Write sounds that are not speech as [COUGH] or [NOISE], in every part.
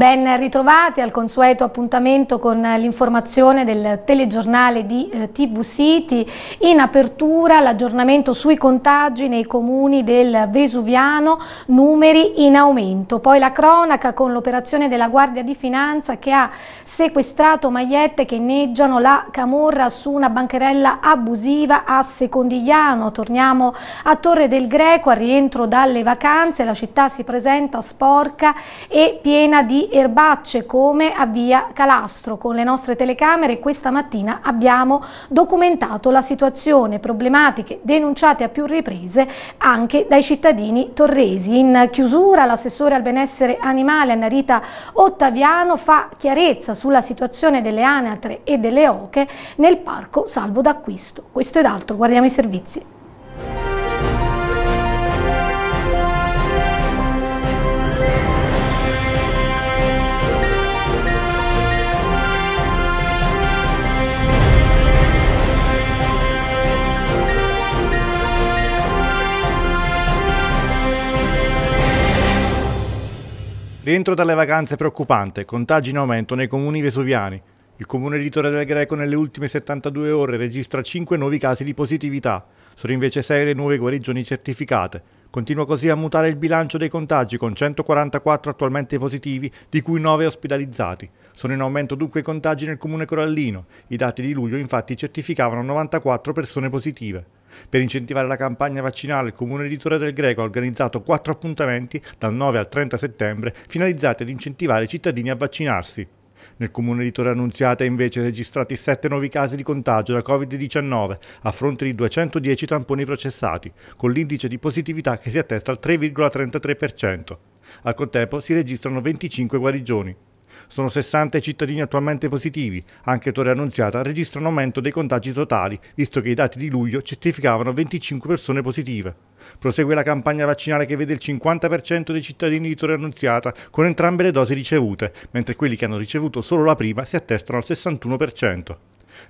Ben ritrovati al consueto appuntamento con l'informazione del telegiornale di eh, TV City. In apertura l'aggiornamento sui contagi nei comuni del Vesuviano, numeri in aumento. Poi la cronaca con l'operazione della Guardia di Finanza che ha sequestrato magliette che inneggiano la camorra su una bancherella abusiva a Secondigliano. Torniamo a Torre del Greco, a rientro dalle vacanze la città si presenta sporca e piena di erbacce come a via Calastro. Con le nostre telecamere questa mattina abbiamo documentato la situazione, problematiche denunciate a più riprese anche dai cittadini torresi. In chiusura l'assessore al benessere animale Annarita Ottaviano fa chiarezza sulla situazione delle anatre e delle oche nel parco salvo d'acquisto. Questo ed altro, guardiamo i servizi. Rientro dalle vacanze preoccupante, contagi in aumento nei comuni vesuviani. Il comune di Torre del Greco nelle ultime 72 ore registra 5 nuovi casi di positività, sono invece 6 le nuove guarigioni certificate. Continua così a mutare il bilancio dei contagi con 144 attualmente positivi, di cui 9 ospitalizzati. Sono in aumento dunque i contagi nel comune corallino. I dati di luglio infatti certificavano 94 persone positive. Per incentivare la campagna vaccinale, il Comune Editore del Greco ha organizzato quattro appuntamenti dal 9 al 30 settembre finalizzati ad incentivare i cittadini a vaccinarsi. Nel comune di Torre Annunziata invece registrati 7 nuovi casi di contagio da Covid-19 a fronte di 210 tamponi processati, con l'indice di positività che si attesta al 3,33%. Al contempo si registrano 25 guarigioni. Sono 60 i cittadini attualmente positivi. Anche Torre Annunziata registra un aumento dei contagi totali, visto che i dati di luglio certificavano 25 persone positive. Prosegue la campagna vaccinale che vede il 50% dei cittadini di Torre Annunziata con entrambe le dosi ricevute, mentre quelli che hanno ricevuto solo la prima si attestano al 61%.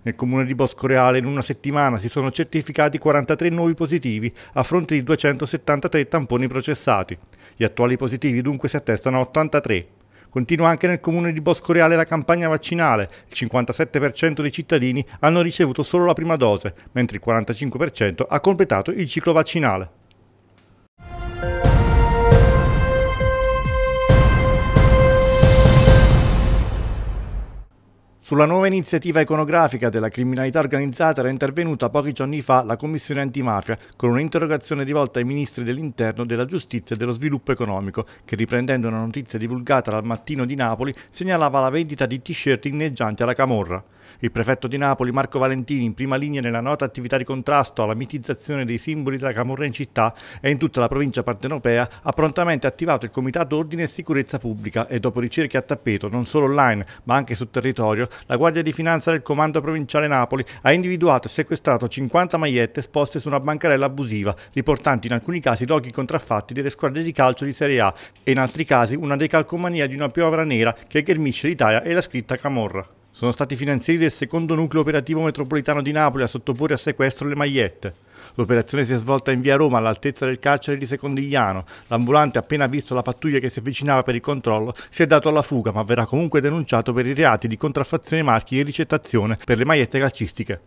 Nel comune di Boscoreale in una settimana si sono certificati 43 nuovi positivi a fronte di 273 tamponi processati. Gli attuali positivi dunque si attestano a 83, Continua anche nel comune di Boscoreale la campagna vaccinale. Il 57% dei cittadini hanno ricevuto solo la prima dose, mentre il 45% ha completato il ciclo vaccinale. Sulla nuova iniziativa iconografica della criminalità organizzata era intervenuta pochi giorni fa la Commissione antimafia con un'interrogazione rivolta ai ministri dell'Interno, della Giustizia e dello Sviluppo Economico, che riprendendo una notizia divulgata dal mattino di Napoli segnalava la vendita di t-shirt inneggianti alla Camorra. Il prefetto di Napoli Marco Valentini in prima linea nella nota attività di contrasto alla mitizzazione dei simboli della Camorra in città e in tutta la provincia partenopea ha prontamente attivato il Comitato Ordine e Sicurezza Pubblica e dopo ricerche a tappeto non solo online ma anche sul territorio la Guardia di Finanza del Comando Provinciale Napoli ha individuato e sequestrato 50 magliette esposte su una bancarella abusiva riportanti in alcuni casi loghi contraffatti delle squadre di calcio di Serie A e in altri casi una decalcomania di una piovra nera che ghermisce l'Italia e la scritta Camorra. Sono stati finanzieri del secondo nucleo operativo metropolitano di Napoli a sottoporre a sequestro le magliette. L'operazione si è svolta in via Roma all'altezza del carcere di Secondigliano. L'ambulante, appena visto la pattuglia che si avvicinava per il controllo, si è dato alla fuga, ma verrà comunque denunciato per i reati di contraffazione marchi e ricettazione per le magliette calcistiche.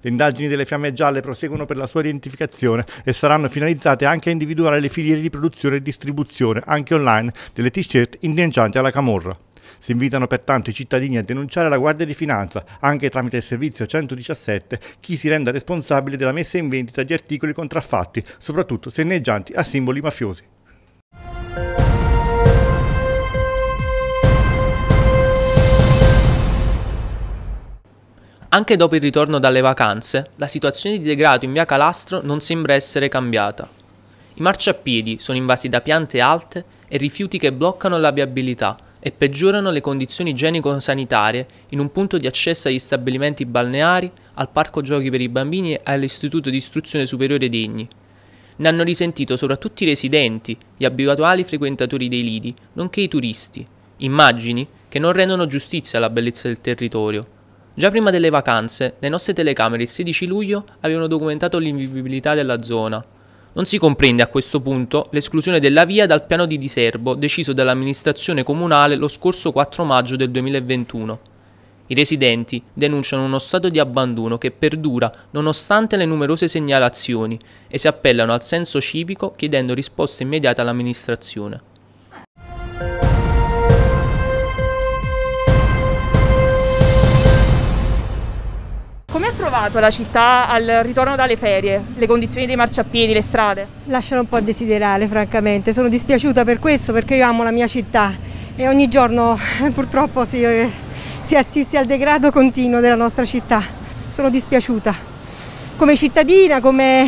Le indagini delle fiamme gialle proseguono per la sua identificazione e saranno finalizzate anche a individuare le filiere di produzione e distribuzione, anche online, delle t-shirt indieggianti alla camorra. Si invitano pertanto i cittadini a denunciare alla Guardia di Finanza, anche tramite il servizio 117, chi si renda responsabile della messa in vendita di articoli contraffatti, soprattutto senneggianti a simboli mafiosi. Anche dopo il ritorno dalle vacanze, la situazione di degrado in via Calastro non sembra essere cambiata. I marciapiedi sono invasi da piante alte e rifiuti che bloccano la viabilità, e peggiorano le condizioni igienico-sanitarie in un punto di accesso agli stabilimenti balneari, al parco giochi per i bambini e all'istituto di istruzione superiore degni. Ne hanno risentito soprattutto i residenti, gli abituali frequentatori dei lidi, nonché i turisti. Immagini che non rendono giustizia alla bellezza del territorio. Già prima delle vacanze, le nostre telecamere il 16 luglio avevano documentato l'invivibilità della zona, non si comprende a questo punto l'esclusione della via dal piano di diserbo deciso dall'amministrazione comunale lo scorso 4 maggio del 2021. I residenti denunciano uno stato di abbandono che perdura nonostante le numerose segnalazioni e si appellano al senso civico chiedendo risposte immediate all'amministrazione. Come ha trovato la città al ritorno dalle ferie? Le condizioni dei marciapiedi, le strade? Lasciano un po' a desiderare francamente, sono dispiaciuta per questo perché io amo la mia città e ogni giorno [LAUGHS] purtroppo si, si assiste al degrado continuo della nostra città. Sono dispiaciuta come cittadina, come,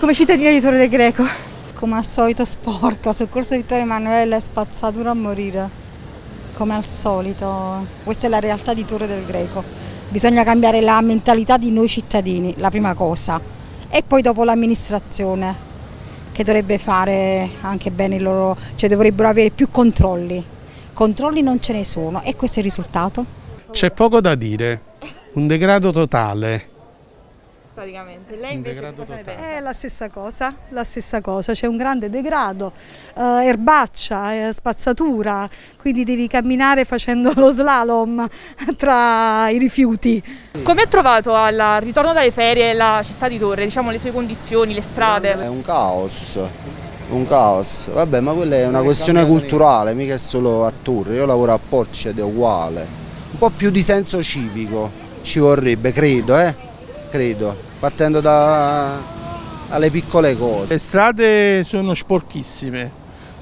come cittadina di Torre del Greco. Come al solito sporca, soccorso Vittorio Emanuele è spazzatura a morire, come al solito. Questa è la realtà di Torre del Greco Bisogna cambiare la mentalità di noi cittadini, la prima cosa, e poi dopo l'amministrazione che dovrebbe fare anche bene il loro, cioè dovrebbero avere più controlli. Controlli non ce ne sono e questo è il risultato. C'è poco da dire, un degrado totale praticamente. Lei invece cosa ne pensa? È la stessa cosa, la stessa cosa, c'è un grande degrado, eh, erbaccia, eh, spazzatura, quindi devi camminare facendo lo slalom tra i rifiuti. Come ha trovato al ritorno dalle ferie la città di Torre, diciamo le sue condizioni, le strade? È un caos, un caos. Vabbè, ma quella è una questione culturale, mica è solo a Torre. Io lavoro a Porci ed è uguale. Un po' più di senso civico ci vorrebbe, credo, eh credo, partendo dalle piccole cose. Le strade sono sporchissime,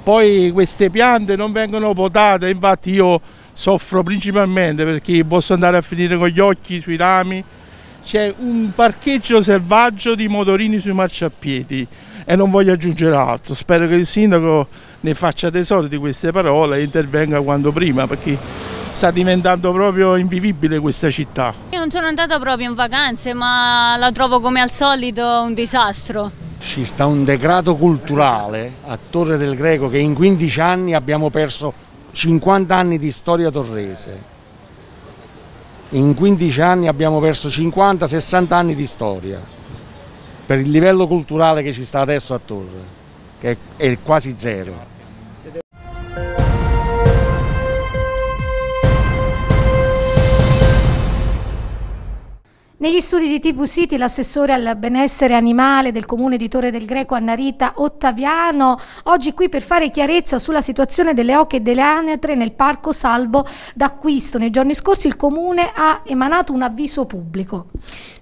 poi queste piante non vengono potate, infatti io soffro principalmente perché posso andare a finire con gli occhi sui rami, c'è un parcheggio selvaggio di motorini sui marciapiedi e non voglio aggiungere altro. Spero che il sindaco ne faccia tesoro di queste parole e intervenga quanto prima perché sta diventando proprio invivibile questa città. Io non sono andata proprio in vacanze ma la trovo come al solito un disastro. Ci sta un degrado culturale a Torre del Greco che in 15 anni abbiamo perso 50 anni di storia torrese. In 15 anni abbiamo perso 50-60 anni di storia per il livello culturale che ci sta adesso a Torre, che è quasi zero. Negli studi di TV City l'assessore al benessere animale del comune di Torre del Greco Annarita Ottaviano, oggi qui per fare chiarezza sulla situazione delle oche e delle anatre nel parco salvo d'acquisto. Nei giorni scorsi il comune ha emanato un avviso pubblico.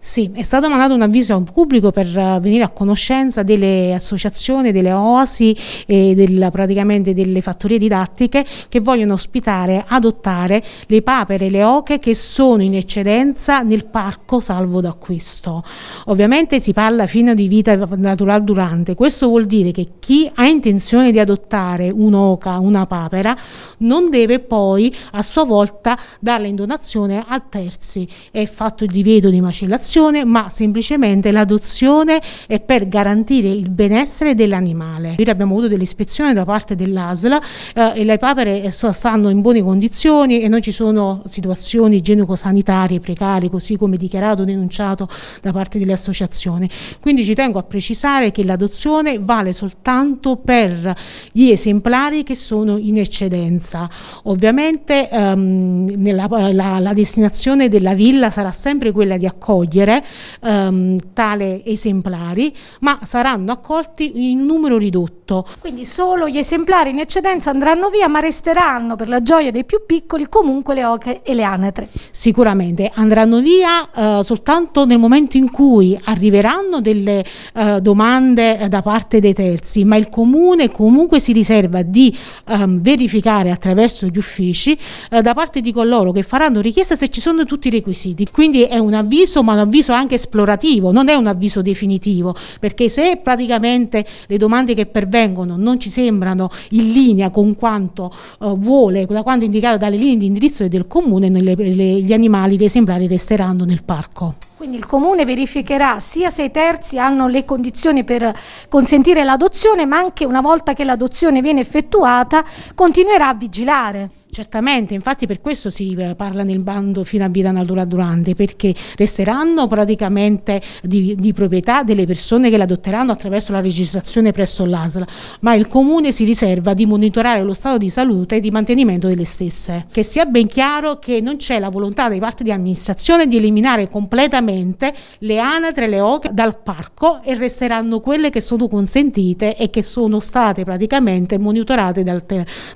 Sì, è stato mandato un avviso al pubblico per eh, venire a conoscenza delle associazioni, delle oasi e del, praticamente delle fattorie didattiche che vogliono ospitare, adottare le papere, e le oche che sono in eccedenza nel parco salvo d'acquisto. Ovviamente si parla fino di vita naturale durante, questo vuol dire che chi ha intenzione di adottare un'oca, una papera, non deve poi a sua volta darla in donazione a terzi. È fatto il divieto di macellazione adozione, ma semplicemente l'adozione è per garantire il benessere dell'animale. Ieri abbiamo avuto dell'ispezione da parte dell'ASL eh, e le papere eh, stanno in buone condizioni e non ci sono situazioni igienico-sanitarie precarie, così come dichiarato, denunciato da parte delle associazioni. Quindi ci tengo a precisare che l'adozione vale soltanto per gli esemplari che sono in eccedenza. Ovviamente ehm, nella, la, la destinazione della villa sarà sempre quella di accogliere raccogliere um, ehm, tale esemplari, ma saranno accolti in numero ridotto. Quindi solo gli esemplari in eccedenza andranno via, ma resteranno per la gioia dei più piccoli comunque le oche e le anatre. Sicuramente andranno via uh, soltanto nel momento in cui arriveranno delle uh, domande eh, da parte dei terzi, ma il comune comunque si riserva di um, verificare attraverso gli uffici uh, da parte di coloro che faranno richiesta se ci sono tutti i requisiti. Quindi è un avviso, ma un avviso anche esplorativo, non è un avviso definitivo, perché se praticamente le domande che pervengono non ci sembrano in linea con quanto eh, vuole, da quanto indicato dalle linee di indirizzo del comune, le, le, gli animali, gli esemplari resteranno nel parco. Quindi il comune verificherà sia se i terzi hanno le condizioni per consentire l'adozione, ma anche una volta che l'adozione viene effettuata continuerà a vigilare. Certamente, infatti per questo si eh, parla nel bando fino a vita natura durante, perché resteranno praticamente di, di, proprietà delle persone che l'adotteranno attraverso la registrazione presso l'ASL, ma il comune si riserva di monitorare lo stato di salute e di mantenimento delle stesse. Che sia ben chiaro che non c'è la volontà dei parti di amministrazione di eliminare completamente le anatre, e le oche dal parco e resteranno quelle che sono consentite e che sono state praticamente monitorate dal,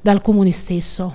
dal comune stesso.